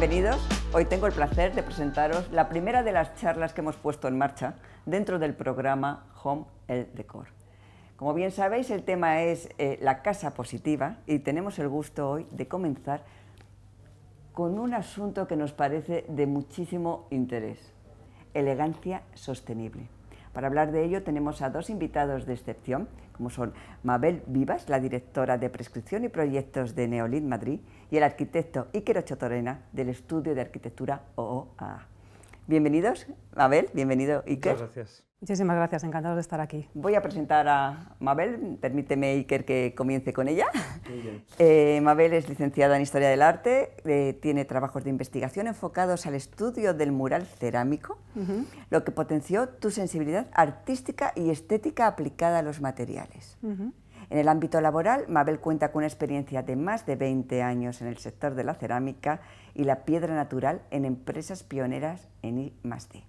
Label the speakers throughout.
Speaker 1: Bienvenidos. Hoy tengo el placer de presentaros la primera de las charlas que hemos puesto en marcha dentro del programa Home El Decor. Como bien sabéis, el tema es eh, la casa positiva y tenemos el gusto hoy de comenzar con un asunto que nos parece de muchísimo interés, elegancia sostenible. Para hablar de ello tenemos a dos invitados de excepción como son Mabel Vivas, la directora de Prescripción y Proyectos de Neolit Madrid, y el arquitecto Iker Ochotorena del Estudio de Arquitectura OOAA. Bienvenidos, Mabel, bienvenido, Iker. Muchas gracias.
Speaker 2: Muchísimas gracias, encantados de estar aquí. Voy a presentar a
Speaker 1: Mabel, permíteme, Iker, que comience con ella. Eh, Mabel es licenciada en Historia del Arte, eh, tiene trabajos de investigación enfocados al estudio del mural cerámico, lo que potenció tu sensibilidad artística y estética aplicada a los materiales. En el ámbito laboral, Mabel cuenta con una experiencia de más de 20 años en el sector de la cerámica y la piedra natural en empresas pioneras en I+D.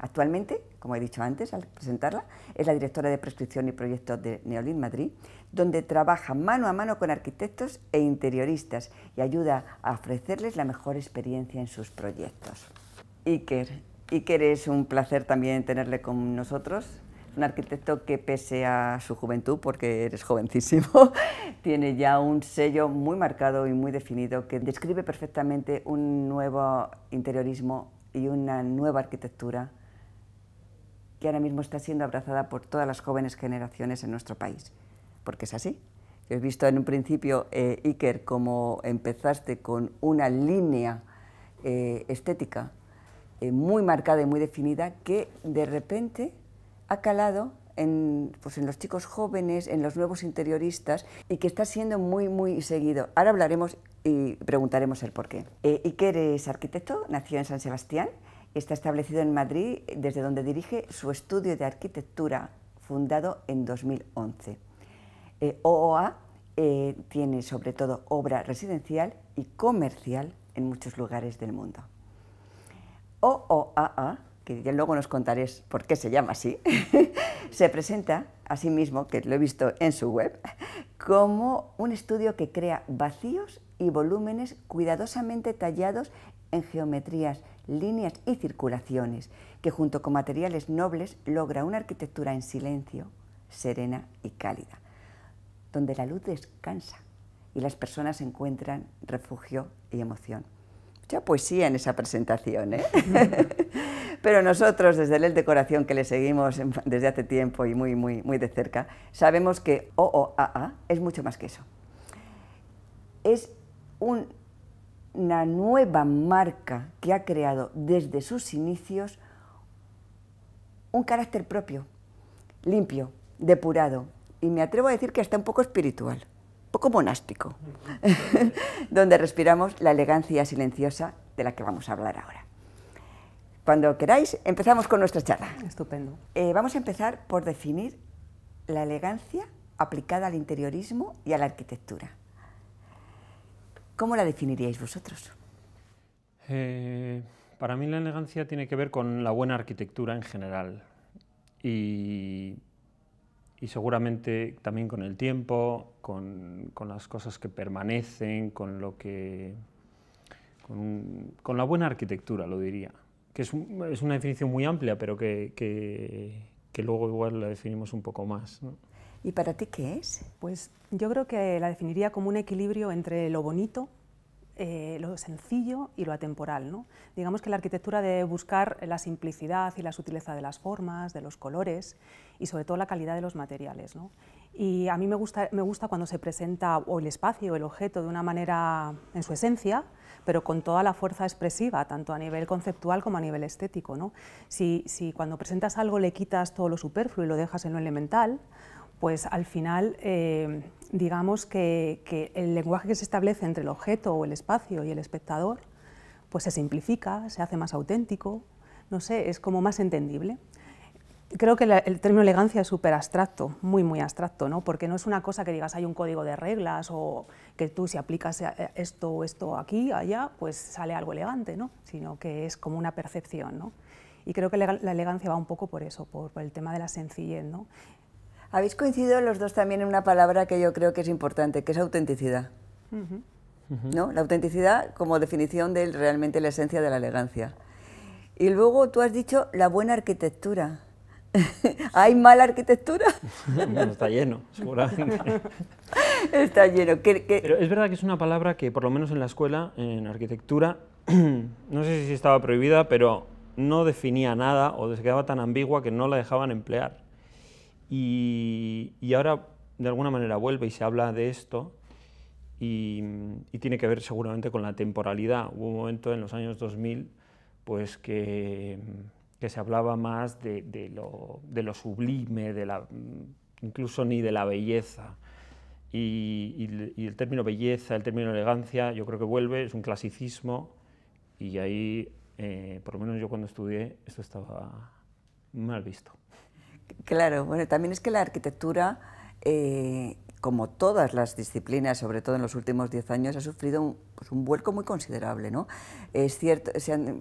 Speaker 1: Actualmente, como he dicho antes al presentarla, es la directora de prescripción y proyectos de Neolín Madrid, donde trabaja mano a mano con arquitectos e interioristas y ayuda a ofrecerles la mejor experiencia en sus proyectos. Iker, Iker es un placer también tenerle con nosotros un arquitecto que pese a su juventud, porque eres jovencísimo, tiene ya un sello muy marcado y muy definido que describe perfectamente un nuevo interiorismo y una nueva arquitectura que ahora mismo está siendo abrazada por todas las jóvenes generaciones en nuestro país, porque es así. He visto en un principio, eh, Iker, como empezaste con una línea eh, estética eh, muy marcada y muy definida que de repente ha calado en, pues en los chicos jóvenes, en los nuevos interioristas y que está siendo muy, muy seguido. Ahora hablaremos y preguntaremos el por qué. Eh, Iker es arquitecto, nació en San Sebastián, está establecido en Madrid, desde donde dirige su estudio de arquitectura, fundado en 2011. OOA eh, eh, tiene sobre todo obra residencial y comercial en muchos lugares del mundo. OOAA que luego nos contaréis por qué se llama así, se presenta a sí mismo, que lo he visto en su web, como un estudio que crea vacíos y volúmenes cuidadosamente tallados en geometrías, líneas y circulaciones, que junto con materiales nobles logra una arquitectura en silencio, serena y cálida, donde la luz descansa y las personas encuentran refugio y emoción. Mucha poesía en esa presentación, ¿eh? Pero nosotros, desde el e decoración que le seguimos desde hace tiempo y muy, muy, muy de cerca, sabemos que OOAA es mucho más que eso. Es una nueva marca que ha creado desde sus inicios un carácter propio, limpio, depurado, y me atrevo a decir que hasta un poco espiritual, un poco monástico, donde respiramos la elegancia silenciosa de la que vamos a hablar ahora. Cuando queráis, empezamos con nuestra charla. Estupendo. Eh, vamos a empezar por definir la elegancia aplicada al interiorismo y a la arquitectura. ¿Cómo la definiríais
Speaker 3: vosotros? Eh, para mí la elegancia tiene que ver con la buena arquitectura en general y, seguramente también con el tiempo, con, las cosas que permanecen, con lo que... con la buena arquitectura, lo diría que es, una definición muy amplia, pero que, luego igual la definimos un poco más.
Speaker 2: ¿Y para ti qué es? Pues yo creo que la definiría como un equilibrio entre lo bonito, eh, lo sencillo y lo atemporal. ¿no? Digamos que la arquitectura debe buscar la simplicidad y la sutileza de las formas, de los colores y sobre todo la calidad de los materiales. Y a mí me gusta, cuando se presenta o el espacio, o el objeto, de una manera en su esencia, pero con toda la fuerza expresiva, tanto a nivel conceptual como a nivel estético. Si, cuando presentas algo le quitas todo lo superfluo y lo dejas en lo elemental, pues al final eh, digamos que, que el lenguaje que se establece entre el objeto o el espacio y el espectador pues se simplifica, se hace más auténtico, no sé, es como más entendible creo que el término elegancia es súper abstracto, muy, muy abstracto, ¿no? Porque no es una cosa que digas hay un código de reglas o que tú si aplicas eh, eh, esto o esto aquí, allá, pues sale algo elegante, ¿no? Sino que es como una percepción, ¿no? Y creo que la elegancia va un poco por eso, por, el tema de la sencillez, ¿no? Habéis coincidido los dos
Speaker 1: también en una palabra que yo creo que es importante, que es autenticidad. ¿no? La autenticidad como definición de realmente la esencia de la elegancia. Y luego tú has dicho la buena arquitectura. ¿Hay mala arquitectura?
Speaker 3: está lleno, seguramente. está lleno. es verdad que es una palabra que, por lo menos en la escuela, en arquitectura, no sé si estaba prohibida, pero no definía nada o se quedaba tan ambigua que no la dejaban emplear. Y, ahora, de alguna manera, vuelve y se habla de esto. Y, tiene que ver seguramente con la temporalidad. Hubo un momento en los años 2000 pues que que se hablaba más de, de, lo, de lo, sublime, de la, incluso ni de la belleza. Y, el término belleza, el término elegancia, yo creo que vuelve, es un clasicismo, y ahí, eh, por lo menos yo cuando estudié, esto estaba mal visto.
Speaker 1: Claro, bueno, también es que la arquitectura eh, como todas las disciplinas, sobre todo en los últimos 10 años, ha sufrido pues un, vuelco muy considerable. ¿no? Es cierto, se mm,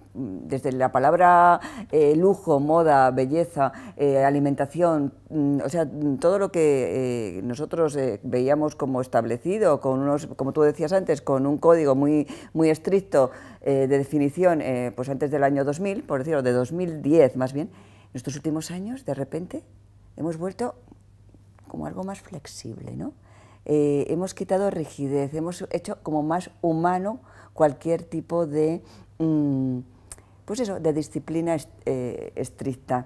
Speaker 1: desde la palabra eh, lujo, moda, belleza, eh, alimentación, mm, o sea, mm, todo lo que eh, nosotros veíamos como establecido, con unos, como tú decías antes, con un código muy, muy estricto de definición, pues antes del año 2000, por decirlo, de 2010 más bien, en estos últimos años, de repente, hemos vuelto como algo más flexible, ¿no? Eh, hemos quitado rigidez, hemos hecho como más humano cualquier tipo de, mm, pues eso, de disciplina eh, estricta.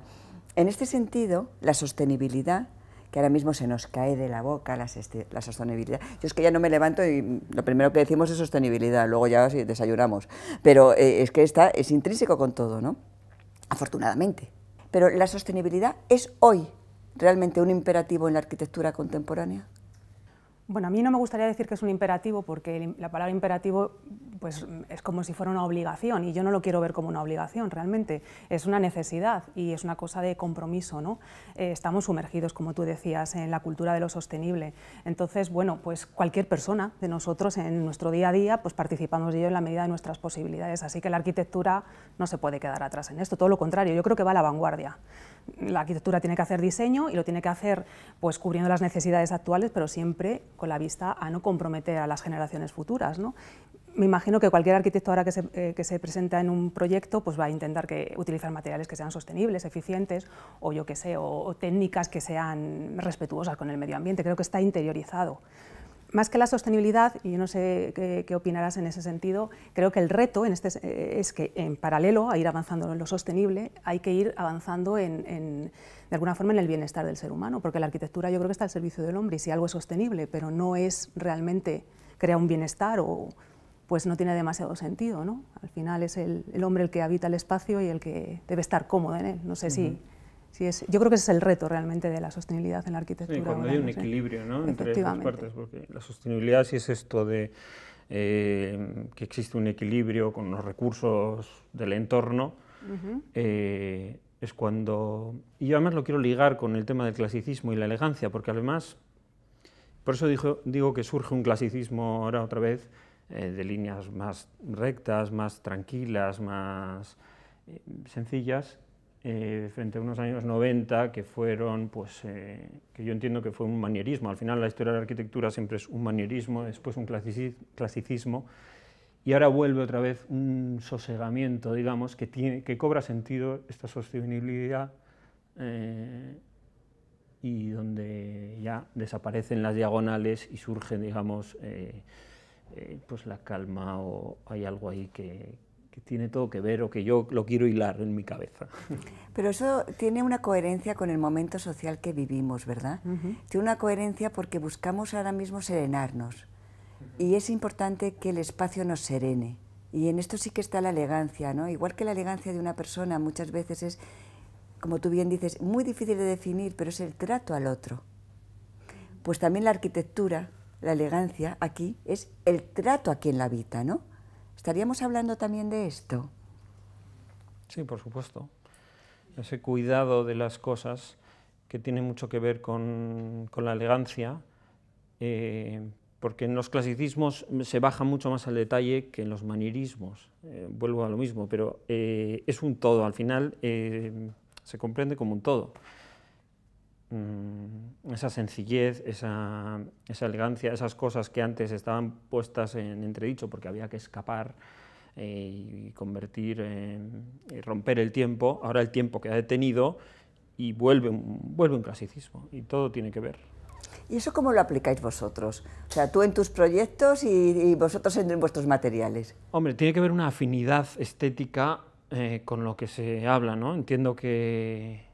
Speaker 1: En este sentido, la sostenibilidad, que ahora mismo se nos cae de la boca la, sostenibilidad. Yo es que ya no me levanto y lo primero que decimos es sostenibilidad, luego ya desayunamos, pero eh, es que está, es intrínseco con todo, ¿no? Afortunadamente. Pero la sostenibilidad es hoy, realmente un imperativo en la arquitectura
Speaker 2: contemporánea? Bueno, a mí no me gustaría decir que es un imperativo porque la palabra imperativo pues, es como si fuera una obligación y yo no lo quiero ver como una obligación realmente. Es una necesidad y es una cosa de compromiso. ¿no? Eh, estamos sumergidos, como tú decías, en la cultura de lo sostenible. Entonces, bueno, pues cualquier persona de nosotros en nuestro día a día pues, participamos de ello en la medida de nuestras posibilidades. Así que la arquitectura no se puede quedar atrás en esto, todo lo contrario, yo creo que va a la vanguardia la arquitectura tiene que hacer diseño y lo tiene que hacer pues cubriendo las necesidades actuales, pero siempre con la vista a no comprometer a las generaciones futuras. Me imagino que cualquier arquitecto ahora eh, que se, presenta en un proyecto pues va a intentar que, utilizar materiales que sean sostenibles, eficientes o yo qué sé, o técnicas que sean respetuosas con el medio ambiente. Creo que está interiorizado más que la sostenibilidad, y yo no sé qué, opinarás en ese sentido, creo que el reto este, eh, es que en paralelo a ir avanzando en lo sostenible, hay que ir avanzando en, de alguna forma en el bienestar del ser humano, porque la arquitectura yo creo que está al servicio del hombre y si algo es sostenible, pero no es realmente crea un bienestar o pues no tiene demasiado sentido, ¿no? Al final es el, hombre el que habita el espacio y el que debe estar cómodo en él. No sé si yo creo que ese es el reto realmente de la sostenibilidad en la arquitectura. Sí, cuando hay un ¿eh?
Speaker 3: equilibrio entre las partes, porque la sostenibilidad si es esto de eh, que existe un equilibrio con los recursos del entorno, eh, es cuando... Y yo además lo quiero ligar con el tema del clasicismo y la elegancia, porque además, por eso digo, que surge un clasicismo ahora otra vez de líneas más rectas, más tranquilas, más sencillas, eh, frente a unos años 90 que fueron, pues, eh, que yo entiendo que fue un manierismo. Al final la historia de la arquitectura siempre es un manierismo, después un clasicismo, y ahora vuelve otra vez un sosegamiento, digamos, que, tiene, que cobra sentido esta sostenibilidad eh, y donde ya desaparecen las diagonales y surge, digamos, pues la calma o hay algo ahí que, que tiene todo que ver o que yo lo quiero hilar en mi cabeza.
Speaker 1: Pero eso tiene una coherencia con el momento social que vivimos, ¿verdad? Tiene una coherencia porque buscamos ahora mismo serenarnos y es importante que el espacio nos serene. Y en esto sí que está la elegancia, ¿no? Igual que la elegancia de una persona muchas veces es, como tú bien dices, muy difícil de definir, pero es el trato al otro. Pues también la arquitectura, la elegancia aquí, es el trato a quien la habita, ¿no? ¿estaríamos hablando también de esto? Sí, por supuesto.
Speaker 3: Ese cuidado de las cosas que tiene mucho que ver con, la elegancia, eh, porque en los clasicismos se baja mucho más al detalle que en los manierismos. Eh, vuelvo a lo mismo, pero eh, es un todo, al final se comprende como un todo. Mm, esa sencillez, esa, esa, elegancia, esas cosas que antes estaban puestas en entredicho porque había que escapar eh, y convertir, eh, romper el tiempo, ahora el tiempo queda detenido y vuelve, vuelve un clasicismo y todo tiene que ver.
Speaker 1: ¿Y eso cómo lo aplicáis vosotros? O sea, tú en tus proyectos y, vosotros en, vuestros materiales.
Speaker 3: Hombre, tiene que ver una afinidad estética eh, con lo que se habla, ¿no? Entiendo que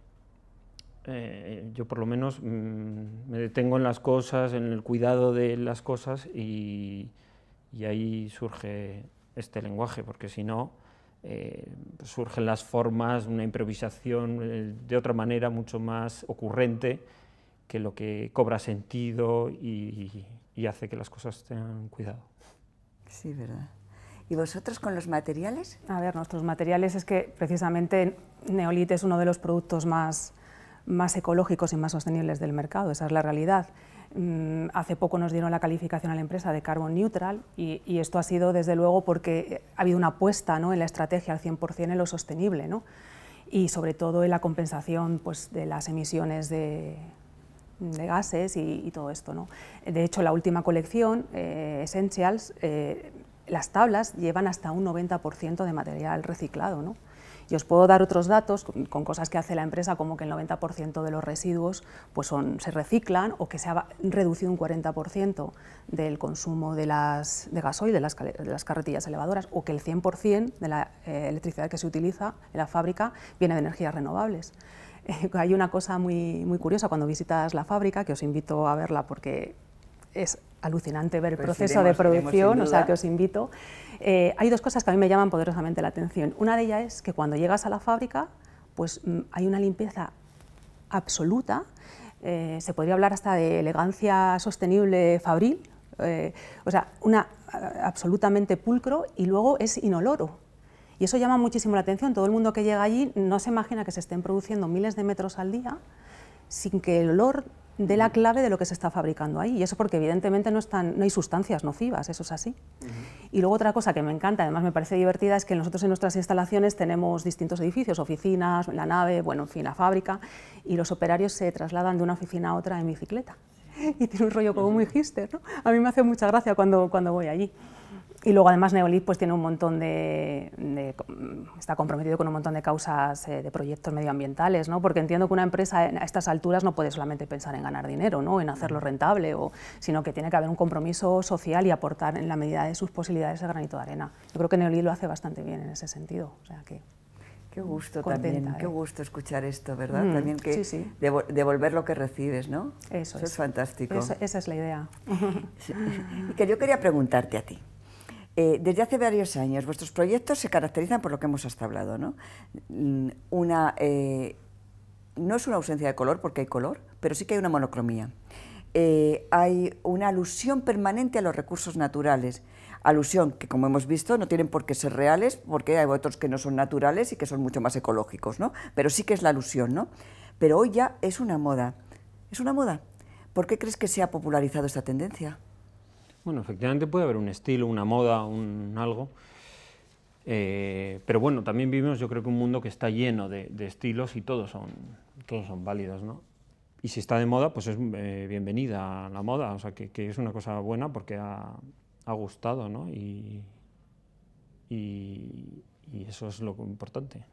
Speaker 3: eh, yo por lo menos mm, me detengo en las cosas, en el cuidado de las cosas y, y ahí surge este lenguaje, porque si no, eh, surgen las formas, una improvisación eh, de otra manera mucho más ocurrente que lo que cobra sentido y, y hace que las cosas tengan cuidado.
Speaker 1: Sí, verdad.
Speaker 2: ¿Y vosotros con los materiales? A ver, nuestros materiales es que precisamente Neolite es uno de los productos más más ecológicos y más sostenibles del mercado, esa es la realidad. Mm, hace poco nos dieron la calificación a la empresa de carbon neutral y, esto ha sido desde luego porque ha habido una apuesta ¿no? en la estrategia al 100% en lo sostenible y sobre todo en la compensación pues, de las emisiones de, gases y, todo esto. De hecho, la última colección, eh, Essentials, eh, las tablas llevan hasta un 90% de material reciclado. Y os puedo dar otros datos con cosas que hace la empresa, como que el 90% de los residuos pues son, se reciclan o que se ha reducido un 40% del consumo de, las, de gasoil, de las, carretillas elevadoras, o que el 100% de la eh, electricidad que se utiliza en la fábrica viene de energías renovables. hay una cosa muy, muy curiosa cuando visitas la fábrica, que os invito a verla porque es alucinante ver el proceso de producción, o sea que os invito. Eh, hay dos cosas que a mí me llaman poderosamente la atención. Una de ellas es que cuando llegas a la fábrica, pues mm, hay una limpieza absoluta, eh, se podría hablar hasta de elegancia sostenible fabril, eh, o sea, una absolutamente pulcro y luego es inoloro. Y eso llama muchísimo la atención. Todo el mundo que llega allí no se imagina que se estén produciendo miles de metros al día sin que el olor de la clave de lo que se está fabricando ahí. Y eso porque evidentemente no, están, no hay sustancias nocivas, eso es así. Y luego otra cosa que me encanta, además me parece divertida, es que nosotros en nuestras instalaciones tenemos distintos edificios, oficinas, la nave, bueno, en fin, la fábrica, y los operarios se trasladan de una oficina a otra en bicicleta. Y tiene un rollo como muy hipster, ¿no? A mí me hace mucha gracia cuando, cuando voy allí. Y luego además Neolith pues tiene un montón de, está comprometido con un montón de causas eh, de proyectos medioambientales, ¿no? Porque entiendo que una empresa a estas alturas no puede solamente pensar en ganar dinero, ¿no? En hacerlo rentable, o, sino que tiene que haber un compromiso social y aportar en la medida de sus posibilidades el granito de arena. Yo creo que Neolith lo hace bastante bien en ese sentido, o sea que Qué gusto qué eh.
Speaker 1: gusto escuchar esto, ¿verdad? Mm, también que devolver lo que recibes, ¿no? Eso, es. fantástico.
Speaker 2: esa es la idea.
Speaker 1: Y que yo quería preguntarte a ti. Eh, desde hace varios años, vuestros proyectos se caracterizan por lo que hemos hasta hablado, ¿no? Mm, eh, no es una ausencia de color, porque hay color, pero sí que hay una monocromía. Eh, hay una alusión permanente a los recursos naturales, alusión que, como hemos visto, no tienen por qué ser reales, porque hay otros que no son naturales y que son mucho más ecológicos, ¿no? Pero sí que es la alusión, ¿no? Pero hoy ya es una moda, es una moda. ¿Por qué crees que se ha popularizado esta tendencia?
Speaker 3: Bueno, efectivamente puede haber un estilo, una moda, un algo. Eh, pero bueno, también vivimos yo creo que un mundo que está lleno de, estilos y todos son, todos son válidos, ¿no? Y si está de moda, pues es eh, bienvenida a la moda, o sea, que, es una cosa buena porque ha, gustado, ¿no? Y, eso es lo importante.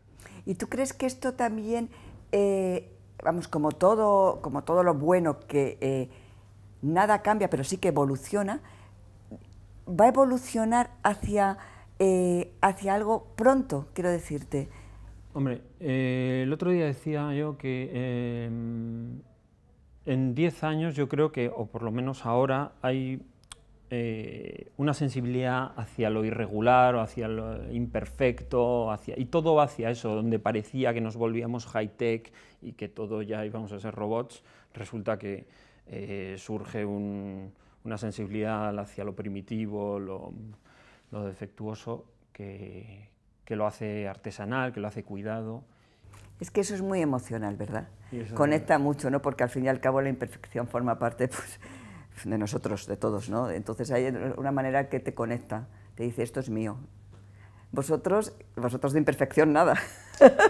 Speaker 1: ¿Y tú crees que esto también, eh, vamos, como todo, como todo lo bueno que nada cambia, pero sí que evoluciona, va a evolucionar hacia, eh, hacia algo pronto, quiero decirte.
Speaker 3: Hombre, eh, el otro día decía yo que eh, en 10 años yo creo que, o por lo menos ahora, hay una sensibilidad hacia lo irregular o hacia lo imperfecto, hacia, y todo hacia eso, donde parecía que nos volvíamos high-tech y que todo ya íbamos a ser robots, resulta que surge un, una sensibilidad hacia lo primitivo, lo, defectuoso, que, que, lo hace artesanal, que lo hace cuidado. Es que eso
Speaker 1: es muy emocional, ¿verdad? Conecta mucho, ¿no? Porque al fin y al cabo la imperfección forma parte pues, de nosotros, de todos, ¿no? Entonces hay una manera que te conecta, te dice, esto es mío. Vosotros, vosotros de imperfección, nada.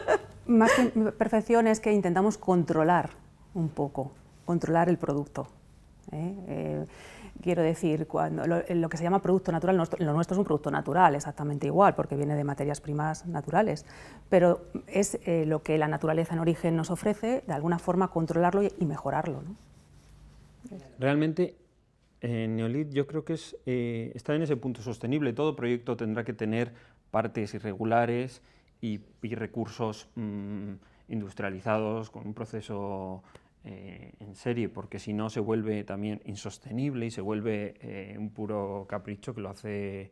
Speaker 2: Más que imperfección es que intentamos controlar un poco, controlar el producto. ¿eh? Eh, quiero decir, cuando eh, lo, que se llama producto natural, lo nuestro es un producto natural, exactamente igual, porque viene de materias primas naturales, pero es lo que la naturaleza en origen nos ofrece, de alguna forma controlarlo y, mejorarlo.
Speaker 3: Realmente, Neolith yo creo que es, está en ese punto sostenible. Todo proyecto tendrá que tener partes irregulares y, recursos... Mm, industrializados, con un proceso eh, en serie, porque si no se vuelve también insostenible y se vuelve eh, un puro capricho que lo hace... Eh,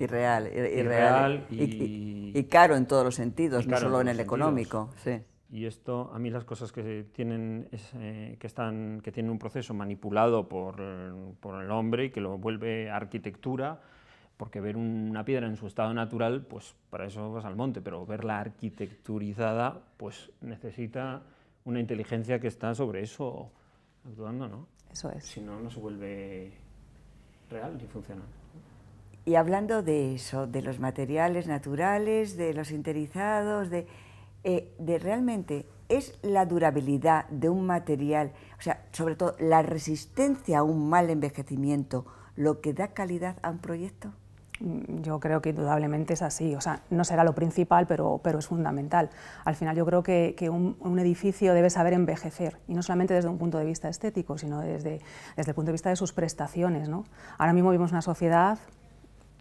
Speaker 3: irreal, irreal y, caro en todos los sentidos, no solo en, el económico. Sí. Y esto, a mí las cosas que tienen, que están, que tienen un proceso manipulado por, por el hombre y que lo vuelve arquitectura, porque ver una piedra en su estado natural, pues para eso vas al monte, pero verla arquitecturizada, pues necesita una inteligencia que está sobre eso actuando, ¿no? Eso es. Si no, no se vuelve real ni funcional. Y hablando de eso,
Speaker 1: de los materiales naturales, de los interizados, de, eh, de realmente es la durabilidad de un material, o sea, sobre todo la resistencia
Speaker 2: a un mal envejecimiento, lo que da calidad a un proyecto. Mm, yo creo que indudablemente es así, o sea, no será lo principal, pero, pero es fundamental. Al final yo creo que, un, edificio debe saber envejecer, y no solamente desde un punto de vista estético, sino desde, desde el punto de vista de sus prestaciones. ¿no? Ahora mismo vivimos una sociedad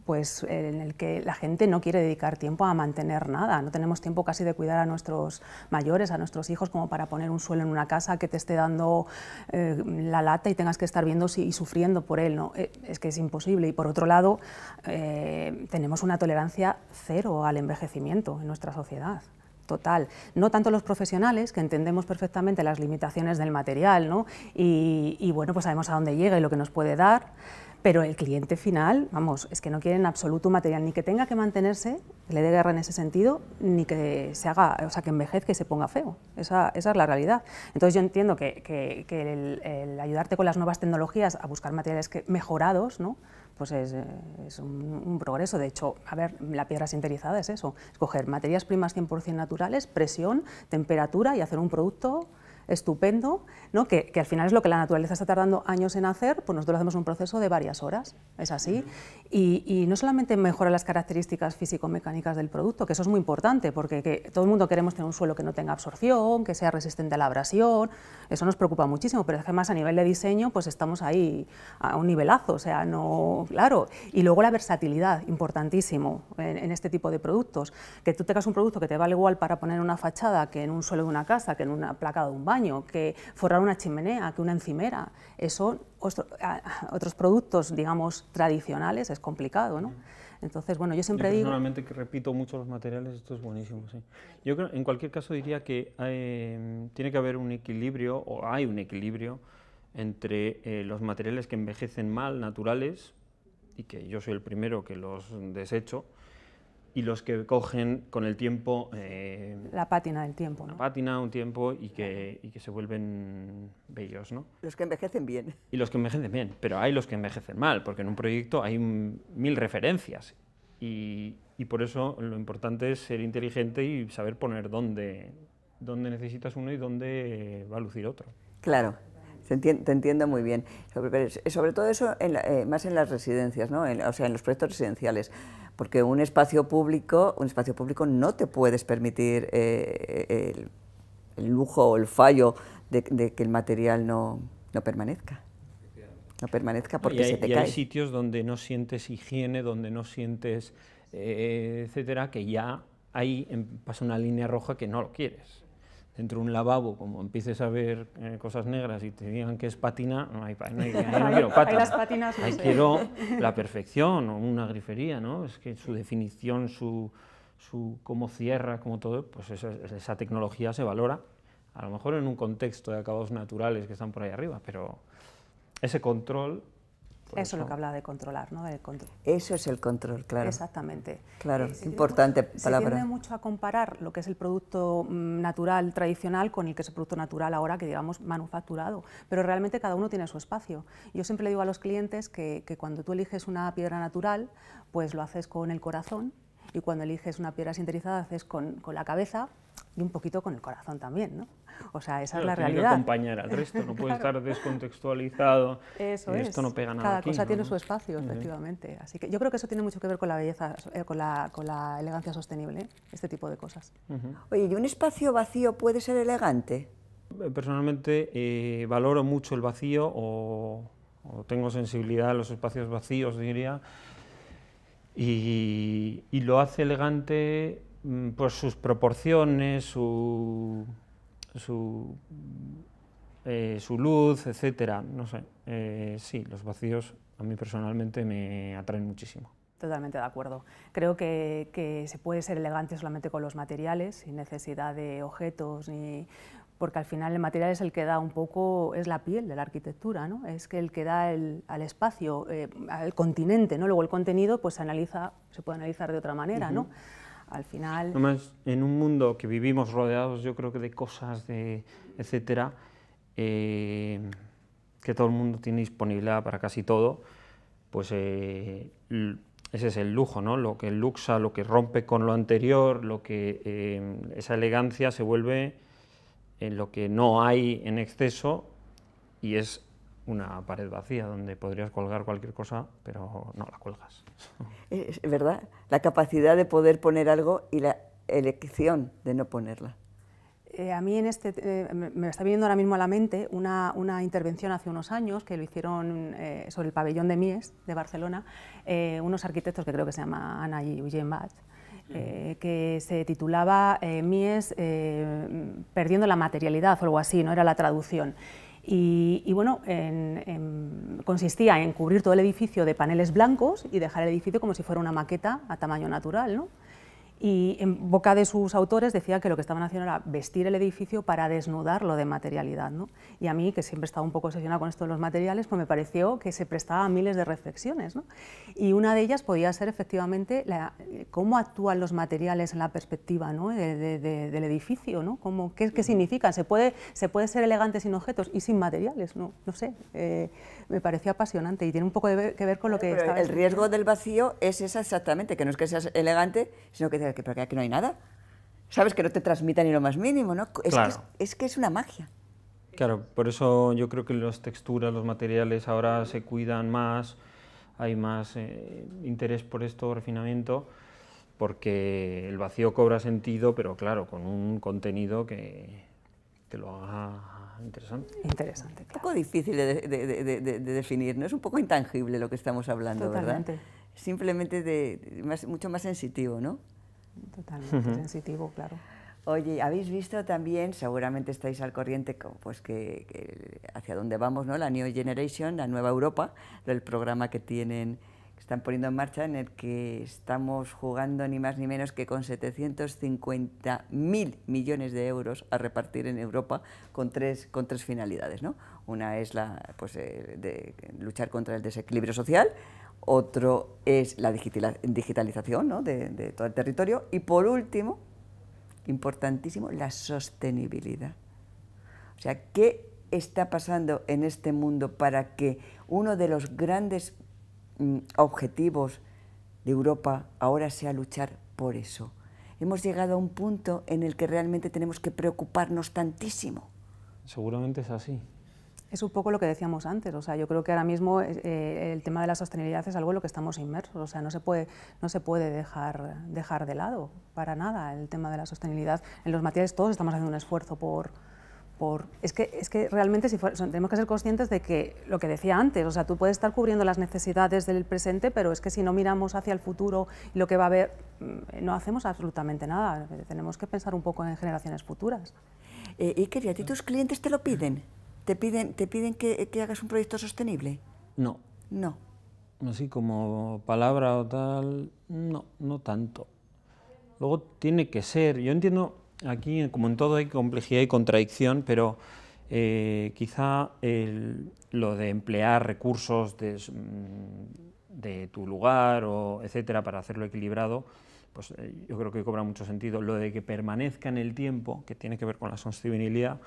Speaker 2: pues, eh, en el que la gente no quiere dedicar tiempo a mantener nada. No tenemos tiempo casi de cuidar a nuestros mayores, a nuestros hijos, como para poner un suelo en una casa que te esté dando eh, la lata y tengas que estar viendo y sufriendo por él. ¿no? Eh, es que es imposible. Y por otro lado, tenemos una tolerancia cero al envejecimiento en nuestra sociedad total. No tanto los profesionales, que entendemos perfectamente las limitaciones del material, y, y, bueno, pues sabemos a dónde llega y lo que nos puede dar, pero el cliente final, vamos, es que no quiere en absoluto material ni que tenga que mantenerse, le dé guerra en ese sentido, ni que se haga, o sea, que envejezca y se ponga feo. Esa, es la realidad. Entonces yo entiendo que, el, ayudarte con las nuevas tecnologías a buscar materiales mejorados, ¿no? pues es, un, progreso. De hecho, a ver, la piedra sinterizada es eso, escoger materias primas 100% naturales, presión, temperatura y hacer un producto estupendo, ¿no? que, al final es lo que la naturaleza está tardando años en hacer, pues nosotros lo hacemos un proceso de varias horas, es así. y, no solamente mejora las características físico-mecánicas del producto, que eso es muy importante, porque todo el mundo queremos tener un suelo que no tenga absorción, que sea resistente a la abrasión, eso nos preocupa muchísimo, pero además a nivel de diseño, pues estamos ahí a un nivelazo, o sea, no, claro. Y luego la versatilidad, importantísimo en, este tipo de productos, que tú tengas un producto que te vale igual para poner una fachada que en un suelo de una casa, que en una placa de un bar, que forrar una chimenea, que una encimera. Eso, otros productos, digamos, tradicionales, es complicado, ¿no? Mm. Entonces, bueno, yo siempre digo... digo...
Speaker 3: que repito mucho los materiales, esto es buenísimo, sí. Yo creo, en cualquier caso diría que em, tiene que haber un equilibrio, o hay un equilibrio, entre eh, los materiales que envejecen mal, naturales, y que yo soy el primero que los desecho, y los que cogen con el tiempo... Eh, la pátina del tiempo, una pátina, un tiempo y que, y que, se vuelven bellos, ¿no?
Speaker 1: Los que envejecen bien.
Speaker 3: Y los que envejecen bien, pero hay los que envejecen mal, porque en un proyecto hay mil referencias y, y por eso lo importante es ser inteligente y saber poner dónde, dónde necesitas uno y dónde va a lucir otro.
Speaker 1: Claro te entiendo muy bien. Sobre, todo eso, eh, más en las residencias, o sea, en los proyectos residenciales. Porque un espacio público, un espacio público no te puedes permitir eh, eh, el, lujo o el fallo de, que el material no, permanezca no permanezca porque se te cae. Hay
Speaker 3: sitios donde no sientes higiene, donde no sientes, etcétera, que ya ahí em, pasa una línea roja que no lo quieres dentro de un lavabo, como empieces a ver eh, cosas negras y te digan que es patina, no, hay, no, hay, no quiero patina. quiero la perfección o una grifería, ¿no? Es que su definición, su, su cómo cierra, como todo, pues esa, esa, tecnología se valora, a lo mejor en un contexto de acabados naturales que están por ahí arriba, pero ese control
Speaker 2: eso es lo que hablaba de controlar, ¿no? control.
Speaker 3: Eso es el control, claro. Exactamente.
Speaker 1: Claro, eh, importante palabra. Se tiende
Speaker 2: mucho a comparar lo que es el producto mm, natural tradicional con el que es el producto natural ahora que digamos manufacturado, pero realmente cada uno tiene su espacio. Yo siempre le digo a los clientes que, que cuando tú eliges una piedra natural, pues lo haces con el corazón y cuando eliges una piedra sinterizada haces con, con la cabeza y un poquito con el corazón también, ¿no? O sea, esa es la tiene realidad. que acompañar al resto, no puede estar
Speaker 3: descontextualizado. Eso es. Esto no pega nada. Cada cosa tiene su espacio,
Speaker 2: efectivamente. Así que yo creo que eso tiene mucho que ver con la belleza, eh, con, la, con, la, elegancia sostenible, este tipo de cosas. Oye, ¿y un espacio vacío puede
Speaker 1: ser elegante?
Speaker 3: Eh, personalmente eh, valoro mucho el vacío o tengo sensibilidad a los espacios vacíos, diría y, lo hace elegante mm, por sus proporciones, su, su, eh, luz, etcétera. No sé, eh, sí, los vacíos a mí personalmente me atraen muchísimo.
Speaker 2: Totalmente de acuerdo. Creo que, se puede ser elegante solamente con los materiales, sin necesidad de objetos ni porque al final el material es el que da un poco, es la piel de la arquitectura, ¿no? es que el que da el, al espacio, eh, al continente, ¿no? luego el contenido pues se, analiza, se puede analizar de otra manera. ¿no? Al final...
Speaker 3: en un mundo que vivimos rodeados yo creo que de cosas, de etcétera, eh, que todo el mundo tiene disponibilidad para casi todo, pues eh, ese es el lujo, ¿no? lo que luxa, lo que rompe con lo anterior, lo que esa elegancia se vuelve en lo que no hay en exceso y es una pared vacía donde podrías colgar cualquier cosa, pero no la cuelgas.
Speaker 1: Es verdad, la capacidad de poder poner algo y la elección de no ponerla.
Speaker 2: Eh, a mí en este, eh, me está viniendo ahora mismo a la mente una, una intervención hace unos años que lo hicieron eh, sobre el pabellón de Mies de Barcelona, unos arquitectos que creo que se llaman Ana y Eugene Bach, eh, que se titulaba eh, Mies eh, perdiendo la materialidad o algo así, no era la traducción. Y, bueno, consistía en cubrir todo el edificio de paneles blancos y dejar el edificio como si fuera una maqueta a tamaño natural, ¿no? Y en boca de sus autores decía que lo que estaban haciendo era vestir el edificio para desnudarlo de materialidad. ¿no? Y a mí, que siempre he estado un poco obsesionada con esto de los materiales, pues me pareció que se prestaba a miles de reflexiones. ¿no? Y una de ellas podía ser efectivamente la, cómo actúan los materiales en la perspectiva ¿no? del edificio, ¿no? ¿Cómo, qué, qué, significan? ¿Se puede, ¿Se puede ser elegante sin objetos y sin materiales? No, no sé, eh, me pareció apasionante y tiene un poco que ver, con lo que... Pero el
Speaker 1: riesgo del vacío es esa exactamente, que no es que seas elegante, sino que pero, que aquí no hay nada. Sabes que no te transmitan ni lo más mínimo, ¿no? Es, que es, una magia.
Speaker 3: Claro, por eso yo creo que las texturas, los materiales ahora se cuidan más, hay más eh, interés por esto, refinamiento, porque el vacío cobra sentido, pero claro, con un contenido que te lo haga interesante. Interesante, Un
Speaker 1: poco difícil de, definir, ¿no? Es un poco intangible lo que estamos hablando, ¿verdad? Simplemente de, mucho más sensitivo, ¿no? totalmente sensitivo, claro. Oye, habéis visto también, seguramente estáis al corriente, pues que, hacia dónde vamos, ¿no? La New Generation, la Nueva Europa, ...del programa que tienen, que están poniendo en marcha, en el que estamos jugando ni más ni menos que con 750 mil millones de euros a repartir en Europa con tres, con tres finalidades, ¿no? Una es la, pues, eh, de luchar contra el desequilibrio social, otro es la digitalización ¿no? de, todo el territorio y por último, importantísimo, la sostenibilidad. O sea, ¿qué está pasando en este mundo para que uno de los grandes mm, objetivos de Europa ahora sea luchar por eso? Hemos llegado a un punto en el que realmente tenemos que preocuparnos
Speaker 3: tantísimo. Seguramente es así.
Speaker 2: Es un poco lo que decíamos antes, o sea, yo creo que ahora mismo eh, eh, el tema de la sostenibilidad es algo en lo que estamos inmersos, o sea, no se puede, no se puede dejar, dejar de lado para nada el tema de la sostenibilidad. En los materiales todos estamos haciendo un esfuerzo por... es, que, es que realmente si tenemos que ser conscientes de que lo que decía antes, o sea, tú puedes estar cubriendo las necesidades del presente, pero es que si no miramos hacia el futuro y lo que va a haber, mm, no hacemos absolutamente nada, tenemos que pensar un poco en generaciones futuras. Y, eh, quería, ¿y a ti tus clientes te lo piden? ¿Te piden, te piden que, hagas un proyecto sostenible?
Speaker 3: No. No. Así como palabra o tal, no, no tanto. Luego tiene que ser, yo entiendo, aquí como en todo hay complejidad y contradicción, pero eh, quizá lo de emplear recursos mm, de, tu lugar o etcétera para hacerlo equilibrado, pues eh, yo creo que cobra mucho sentido. Lo de que permanezca en el tiempo, que tiene que ver con la sostenibilidad,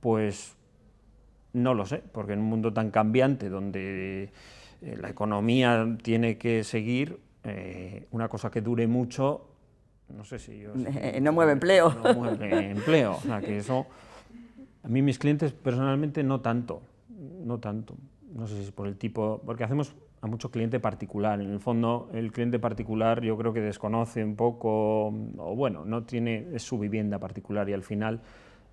Speaker 3: pues no lo sé, porque en un mundo tan cambiante donde eh, la economía tiene que seguir, eh, una cosa que dure mucho, no sé si yo... Eh, no mueve empleo. No mueve empleo. que eso... A mí mis clientes personalmente no tanto, no tanto. No sé si es por el tipo... Porque hacemos a mucho cliente particular. En el fondo, el cliente particular yo creo que desconoce un poco, o bueno, no tiene su vivienda particular y al final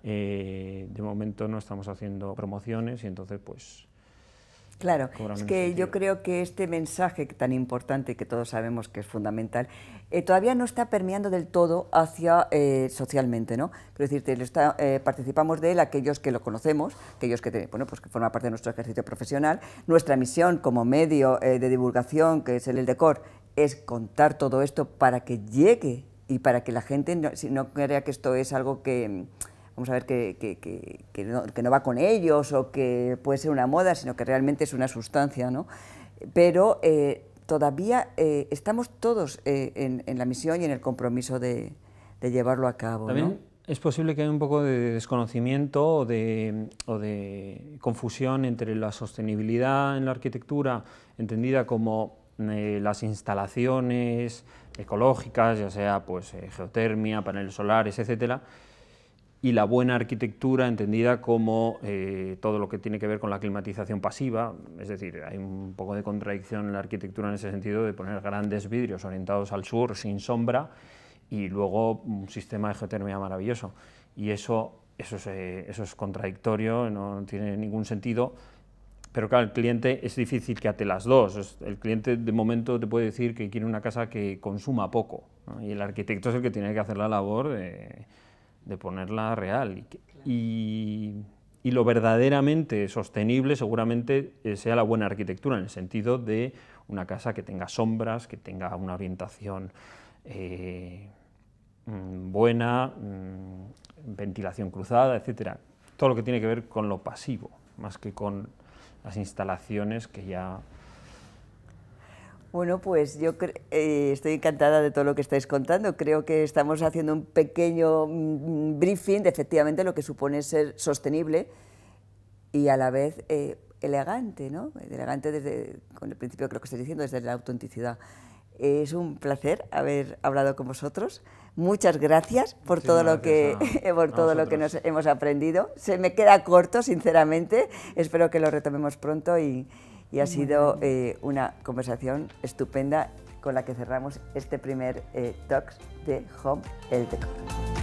Speaker 3: eh, de momento no estamos haciendo promociones y entonces pues... Claro, es que
Speaker 1: yo creo que este mensaje tan importante que todos sabemos que es fundamental, eh, todavía no está permeando del todo hacia eh, socialmente, ¿no? Quiero decirte, lo está, participamos de él aquellos que lo conocemos, aquellos que, bueno, pues que forman parte de nuestro ejercicio profesional. Nuestra misión como medio de divulgación, que es el, el Decor, es contar todo esto para que llegue y para que la gente no crea que esto es algo que vamos a ver que, no, va con ellos o que puede ser una moda, sino que realmente es una sustancia, Pero eh, todavía eh, estamos todos eh, en, la misión y en el compromiso de, llevarlo a cabo. También
Speaker 3: es posible que haya un poco de desconocimiento o de, o de confusión entre la sostenibilidad en la arquitectura, entendida como las instalaciones ecológicas, ya sea pues geotermia, paneles solares, etcétera, y la buena arquitectura entendida como eh, todo lo que tiene que ver con la climatización pasiva, es decir, hay un poco de contradicción en la arquitectura en ese sentido de poner grandes vidrios orientados al sur sin sombra y luego un sistema de geotermia maravilloso. Y eso, eso, es, eh, eso es contradictorio, no tiene ningún sentido, pero claro, el cliente es difícil que ate las dos. El cliente de momento te puede decir que quiere una casa que consuma poco y el arquitecto es el que tiene que hacer la labor de de ponerla real. Y, lo verdaderamente sostenible seguramente eh, sea la buena arquitectura, en el sentido de una casa que tenga sombras, que tenga una orientación eh, mm, buena, mm, ventilación cruzada, etc. Todo lo que tiene que ver con lo pasivo, más que con las instalaciones que ya
Speaker 1: bueno, pues yo eh, estoy encantada de todo lo que estáis contando. Creo que estamos haciendo un pequeño mm, briefing de efectivamente lo que supone ser sostenible y a la vez eh, elegante, ¿no? Elegante desde, con el principio creo que estoy diciendo, desde la autenticidad. Es un placer haber hablado con vosotros. Muchas gracias por todo lo que eh, por todo lo que nos hemos aprendido. Se me queda corto, sinceramente. Espero que lo retomemos pronto y, y ha sido eh, una conversación estupenda con la que cerramos este primer eh, Talks de Home El Decor.